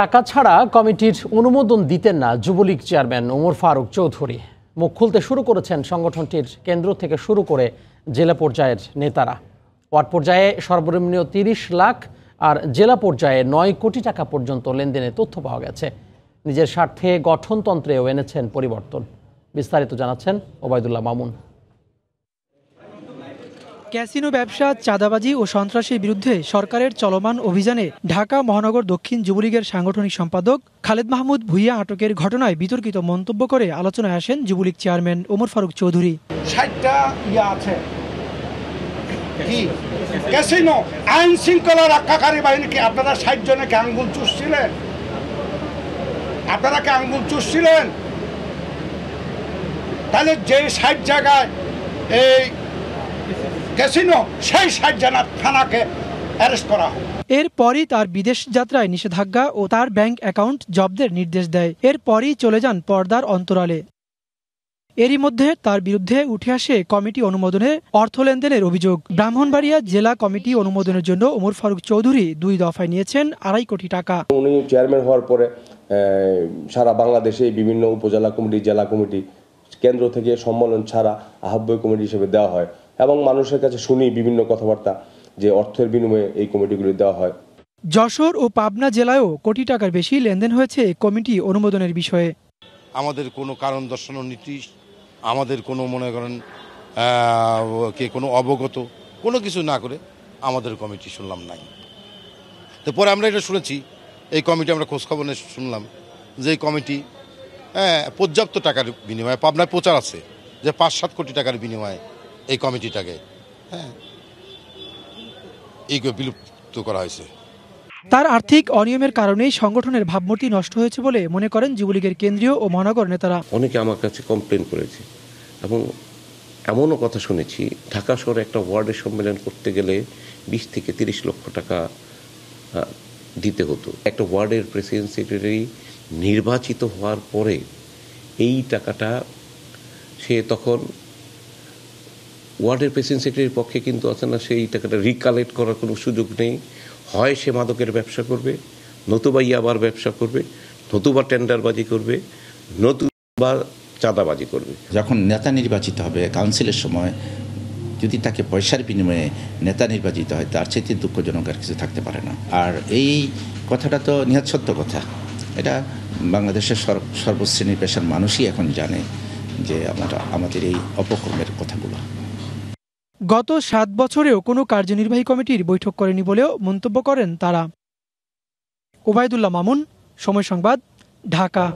টাকা ছাড়া কমিটির অনুমোদন দিতেন না যুবলীগ চেয়ারম্যান ওমর ফারুক চৌধুরী মুখ খুলতে শুরু করেছেন সংগঠনটির কেন্দ্র থেকে শুরু করে জেলা পর্যায়ের নেতারা ওয়ার্ড পর্যায়ে সর্বনিম্ন তিরিশ লাখ আর জেলা পর্যায়ে নয় কোটি টাকা পর্যন্ত লেনদেনে তথ্য পাওয়া গেছে নিজের স্বার্থে গঠনতন্ত্রেও এনেছেন পরিবর্তন বিস্তারিত জানাচ্ছেন ওবায়দুল্লাহ মামুন ক্যাসিনো ব্যবসা চাঁদাবাজি ও সন্ত্রাসের বিরুদ্ধে সরকারের চলমান অভিযানে ঢাকা মহানগর দক্ষিণ যুবলীগের সাংগঠনিক সম্পাদক খালেদ মাহমুদ ভুইয়া আটকের ঘটনায় বিতর্কিত মন্তব্য করে আলোচনায় আসেন যুবলীগ চেয়ারম্যান ওমর ফারুক চৌধুরী ষাটটা আছে ক্যাসিনো আইন শৃঙ্খলা রক্ষাকারী বাহিনীকে আপনারা ষাট জনকে আঙ্গুল চুষছিলেন আপনারা কি আঙ্গুল চুষছিলেন তাহলে যে ষাট জায়গায় এই ক্যাসিনো সেই সাজ্জানার থানাকে অ্যারেস্ট করা হয় এরপরই তার বিদেশ যাত্রায় নিষেধাজ্ঞা ও তার ব্যাংক অ্যাকাউন্ট জব্দের নির্দেশ দেয় এরপরই চলে যান পর্দার অন্তরালে এরই মধ্যে তার বিরুদ্ধে উঠে আসে কমিটি অনুমোদনে অর্থ লেনদেনের অভিযোগ ব্রাহ্মণবাড়িয়া জেলা কমিটি অনুমোদনের জন্য ওমর ফারুক চৌধুরী দুই দফায় নিয়েছেন আড়াই কোটি টাকা উনি চেয়ারম্যান হওয়ার পরে সারা বাংলাদেশে বিভিন্ন উপজেলা কমিটি জেলা কমিটি কেন্দ্র থেকে সম্মেলন ছাড়া আহ্বায়ক কমিটি হিসেবে দেওয়া হয় এবং মানুষের কাছে শুনি বিভিন্ন কথাবার্তা যে অর্থের বিনিময়ে এই কমিটিগুলি দেওয়া হয় যশোর ও পাবনা জেলায়ও কোটি টাকার বেশি লেনদেন হয়েছে কমিটি অনুমোদনের বিষয়ে আমাদের কোনো কারণ দর্শন নীতি আমাদের কোনো মনে করেন কে কোনো অবগত কোনো কিছু না করে আমাদের কমিটি শুনলাম নাই তো পরে আমরা এটা শুনেছি এই কমিটি আমরা খোঁজখবর নিয়ে শুনলাম যে এই কমিটি হ্যাঁ, পর্যাপ্ত টাকার বিনিময়ে পাবনায় প্রচার আছে যে পাঁচ সাত কোটি টাকার বিনিময়ে এই কমিটিটাকে হ্যাঁ বিলুপ্ত করা হয়েছে তার আর্থিক অনিয়মের কারণেই সংগঠনের ভাবমূর্তি নষ্ট হয়েছে বলে মনে করেন যুবলীগের কেন্দ্রীয় ও মহানগর নেতারা অনেকে আমার কাছে কমপ্লেন করেছে এবং এমনও কথা শুনেছি ঢাকা শহরে একটা ওয়ার্ডের সম্মেলন করতে গেলে বিশ থেকে তিরিশ লক্ষ টাকা দিতে হতো একটা ওয়ার্ডের প্রেসিডেন্ট সেক্রেটারি নির্বাচিত হওয়ার পরে এই টাকাটা সে তখন ওয়ার্ডের প্রেসিডেন্ট সেক্রেটারির পক্ষে কিন্তু না সেই টাকাটা রিকালেক্ট করার কোনো সুযোগ নেই হয় সে মাদকের ব্যবসা করবে নতুবা আবার ব্যবসা করবে নতুবা টেন্ডারবাজি করবে নতুবা চাঁদাবাজি করবে যখন নেতা নির্বাচিত হবে কাউন্সিলের সময় যদি তাকে পয়সার বিনিময়ে নেতা নির্বাচিত হয় তার চেয়ে দুঃখজনক আর কিছু থাকতে পারে না আর এই কথাটা তো নিহাত সত্য কথা এটা বাংলাদেশের সর্বশ্রেণীর পেশার মানুষই এখন জানে যে আমরা আমাদের এই অপকর্মের কথাগুলো গত সাত বছরেও কোনো কার্যনির্বাহী কমিটির বৈঠক করেনি বলেও মন্তব্য করেন তারা ওবায়দুল্লাহ মামুন সময় সংবাদ ঢাকা